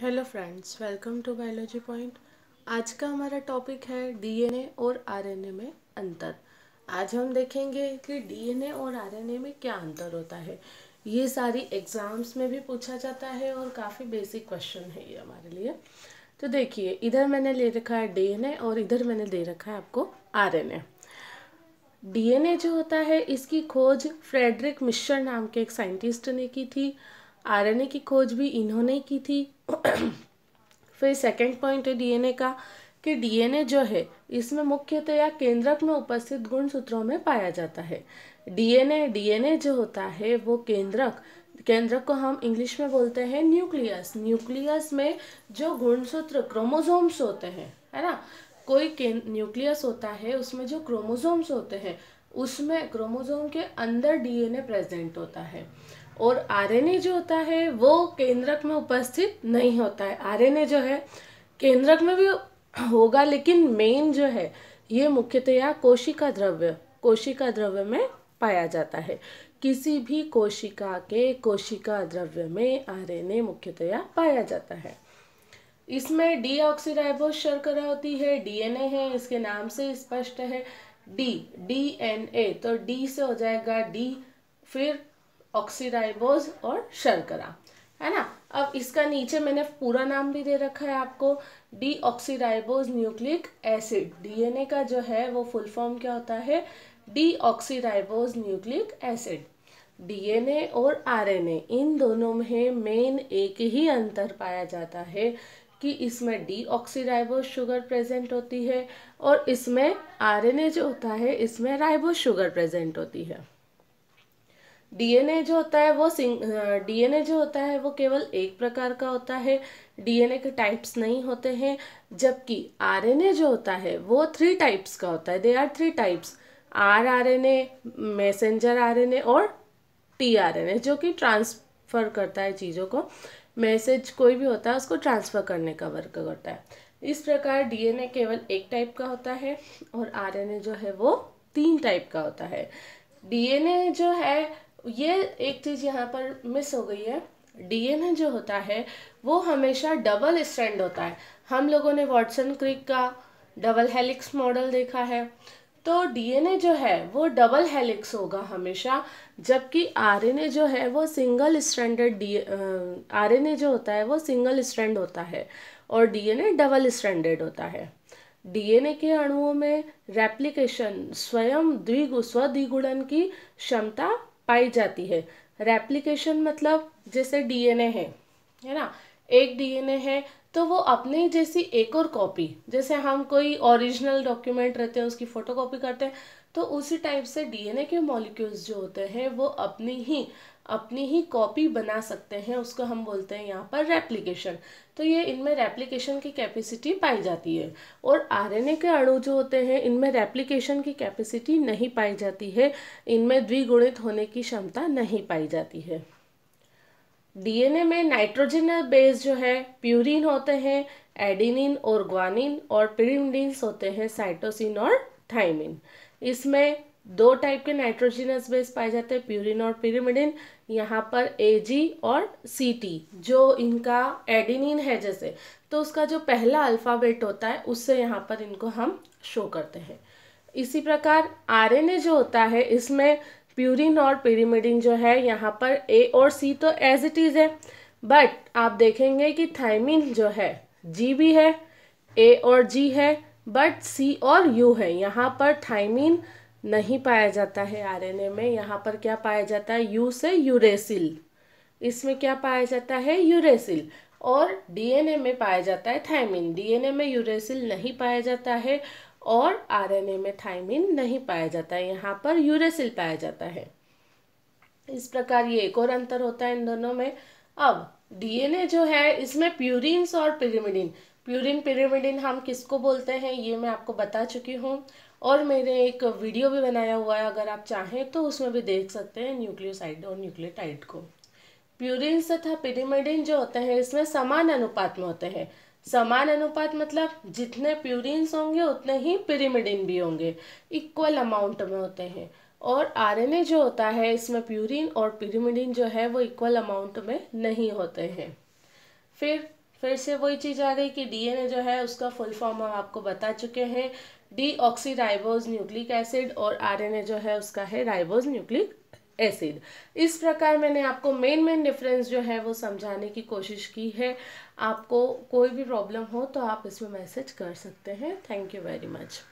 hello friends welcome to biology point आज का हमारा टॉपिक है डीएनए और आरएनए में अंतर आज हम देखेंगे कि डीएनए और आरएनए में क्या अंतर होता है ये सारी एग्ज़ाम्स में भी पूछा जाता है और काफ़ी बेसिक क्वेश्चन है ये हमारे लिए तो देखिए इधर मैंने ले रखा है डीएनए और इधर मैंने दे रखा है आपको आर एन जो होता है इसकी खोज फ्रेडरिक मिश्र नाम के एक साइंटिस्ट ने की थी आरएनए की खोज भी इन्होंने की थी फिर सेकंड पॉइंट है डीएनए का कि डीएनए जो है इसमें मुख्यतया केंद्रक में उपस्थित गुण सूत्रों में पाया जाता है डीएनए डीएनए जो होता है वो केंद्रक केंद्रक को हम इंग्लिश में बोलते हैं न्यूक्लियस न्यूक्लियस में जो गुणसूत्र क्रोमोसोम्स होते हैं है ना कोई न्यूक्लियस होता है उसमें जो क्रोमोसोम्स होते हैं उसमें क्रोमोसोम के अंदर डीएनए प्रेजेंट होता है और आरएनए जो होता है वो केंद्रक में उपस्थित नहीं होता है आरएनए जो है केंद्रक में भी होगा लेकिन मेन जो है ये मुख्यतया कोशिका द्रव्य कोशिका द्रव्य में पाया जाता है किसी भी कोशिका के कोशिका द्रव्य में आरएनए मुख्यतया पाया जाता है इसमें डी ऑक्सीडाइबो शर्करा होती है डीएनए है इसके नाम से स्पष्ट है डी डीएनए तो डी से हो जाएगा डी फिर ऑक्सीराइबोज और शर्करा है ना अब इसका नीचे मैंने पूरा नाम भी दे रखा है आपको deoxyribose nucleic acid DNA का जो है वो फुल फॉर्म क्या होता है deoxyribose nucleic acid DNA और आरएनए इन दोनों में मेन एक ही अंतर पाया जाता है कि इसमें डी ऑक्सीराइबोज शुगर प्रेजेंट होती है और इसमें आरएनए जो होता है इसमें राइबोज शुगर प्रेजेंट होती है डीएनए जो होता है वो सिंग डीएनए जो होता है वो केवल एक प्रकार का होता है डीएनए के टाइप्स नहीं होते हैं जबकि आरएनए जो होता है वो थ्री टाइप्स का होता है they are three types R R N A messenger R N A और टी आर एन ए जो कि ट्रांसफ़र करता है चीज़ों को मैसेज कोई भी होता है उसको ट्रांसफ़र करने का वर्क करता है इस प्रकार डीएनए केवल एक टाइप का होता है और आरएनए जो है वो तीन टाइप का होता है डीएनए जो है ये एक चीज़ यहाँ पर मिस हो गई है डीएनए जो होता है वो हमेशा डबल स्ट्रैंड होता है हम लोगों ने वॉटसन क्रिक का डबल हेलिक्स मॉडल देखा है तो डीएनए जो है वो डबल हेलिक्स होगा हमेशा जबकि आरएनए जो है वो सिंगल स्टैंडर्ड डी आरएनए जो होता है वो सिंगल स्टैंड होता है और डीएनए डबल स्टैंडर्ड होता है डीएनए के अणुओं में रेप्लिकेशन स्वयं द्विगु स्वद्विगुणन की क्षमता पाई जाती है रेप्लिकेशन मतलब जैसे डीएनए है है ना एक डीएनए है तो वो अपने जैसी एक और कॉपी जैसे हम कोई ओरिजिनल डॉक्यूमेंट रहते हैं उसकी फ़ोटो कॉपी करते हैं तो उसी टाइप से डीएनए के मॉलिक्यूल्स जो होते हैं वो अपनी ही अपनी ही कॉपी बना सकते हैं उसको हम बोलते हैं यहाँ पर रेप्लिकेशन तो ये इनमें रेप्लिकेशन की कैपेसिटी पाई जाती है और आरएनए के अणु जो होते हैं इनमें रेप्लिकेशन की कैपेसिटी नहीं पाई जाती है इनमें द्विगुणित होने की क्षमता नहीं पाई जाती है डीएनए में नाइट्रोजन बेस जो है प्यूरिन होते हैं एडिनिन और ग्वानिन और पिरिमिडिन्स होते हैं साइटोसिन और थाइमिन इसमें दो टाइप के नाइट्रोजिनस बेस पाए जाते हैं प्यूरिन और पिरिमिडिन यहाँ पर ए जी और सी टी जो इनका एडिनिन है जैसे तो उसका जो पहला अल्फ़ाबेट होता है उससे यहाँ पर इनको हम शो करते हैं इसी प्रकार आरएनए जो होता है इसमें प्यूरिन और पिरिमिडिन जो है यहाँ पर ए और सी तो एज इट इज़ है बट आप देखेंगे कि थाइमिन जो है जी भी है ए और जी है बट सी और यू है यहाँ पर थाइमिन नहीं पाया जाता है आरएनए में यहाँ पर क्या पाया जाता है यू से यूरेसिल इसमें क्या पाया जाता है यूरेसिल और डीएनए में पाया जाता है थायमिन डीएनए में यूरेसिल नहीं पाया जाता है और आरएनए में थायमिन नहीं पाया जाता है यहाँ पर यूरेसिल पाया जाता है इस प्रकार ये एक और अंतर होता है इन दोनों में अब डीएनए जो है इसमें प्यूरिन्स और पिरिमिडिन प्यूरिन पिरिमिडिन हम किसको बोलते हैं ये मैं आपको बता चुकी हूँ और मैंने एक वीडियो भी बनाया हुआ है अगर आप चाहें तो उसमें भी देख सकते हैं न्यूक्लियोसाइड और न्यूक्लियोटाइड को प्यूरिन तथा पिरीमिडिन जो होते हैं इसमें समान अनुपात में होते हैं समान अनुपात मतलब जितने प्यूरिन्स होंगे उतने ही पिरीमिडिन भी होंगे इक्वल अमाउंट में होते हैं और आरएनए जो होता है इसमें प्यूरिन और पिरीमिडिन जो है वो इक्वल अमाउंट में नहीं होते हैं फिर फिर से वही चीज़ आ गई कि डीएनए जो है उसका फुल फॉर्म हम आपको बता चुके हैं डी ऑक्सीराइबोज न्यूक्लिक एसिड और आरएनए जो है उसका है राइबोज न्यूक्लिक एसिड इस प्रकार मैंने आपको मेन मेन डिफरेंस जो है वो समझाने की कोशिश की है आपको कोई भी प्रॉब्लम हो तो आप इसमें मैसेज कर सकते हैं थैंक यू वेरी मच